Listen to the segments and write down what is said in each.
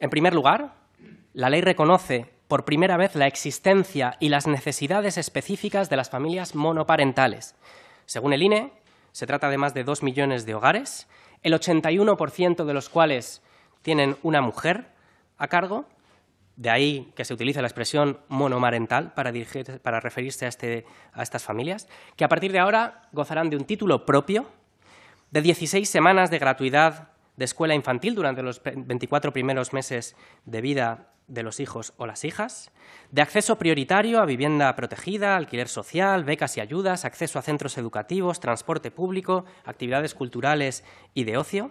En primer lugar, la ley reconoce por primera vez la existencia y las necesidades específicas de las familias monoparentales. Según el INE, se trata de más de dos millones de hogares, el 81% de los cuales tienen una mujer a cargo, de ahí que se utiliza la expresión monomarental para, para referirse a, este, a estas familias, que a partir de ahora gozarán de un título propio, de 16 semanas de gratuidad de escuela infantil durante los 24 primeros meses de vida de los hijos o las hijas, de acceso prioritario a vivienda protegida, alquiler social, becas y ayudas, acceso a centros educativos, transporte público, actividades culturales y de ocio,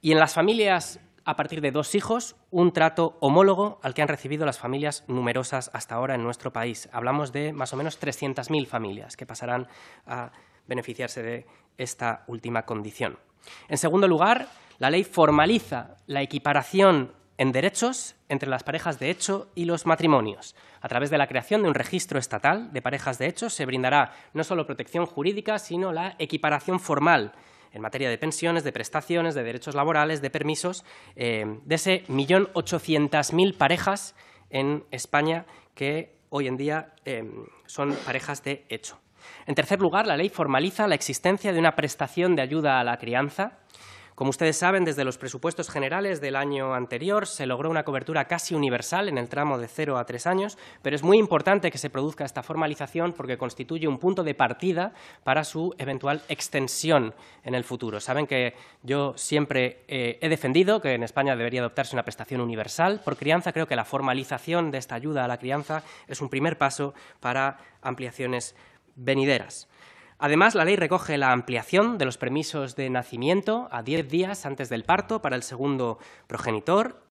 y en las familias a partir de dos hijos, un trato homólogo al que han recibido las familias numerosas hasta ahora en nuestro país. Hablamos de más o menos 300.000 familias que pasarán a beneficiarse de esta última condición. En segundo lugar, la ley formaliza la equiparación en derechos entre las parejas de hecho y los matrimonios. A través de la creación de un registro estatal de parejas de hecho se brindará no solo protección jurídica, sino la equiparación formal en materia de pensiones, de prestaciones, de derechos laborales, de permisos, eh, de ese millón ochocientas mil parejas en España que hoy en día eh, son parejas de hecho. En tercer lugar, la ley formaliza la existencia de una prestación de ayuda a la crianza como ustedes saben, desde los presupuestos generales del año anterior se logró una cobertura casi universal en el tramo de cero a tres años, pero es muy importante que se produzca esta formalización porque constituye un punto de partida para su eventual extensión en el futuro. Saben que yo siempre eh, he defendido que en España debería adoptarse una prestación universal por crianza. Creo que la formalización de esta ayuda a la crianza es un primer paso para ampliaciones venideras. Además, la ley recoge la ampliación de los permisos de nacimiento a 10 días antes del parto para el segundo progenitor.